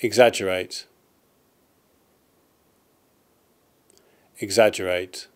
exaggerate, exaggerate.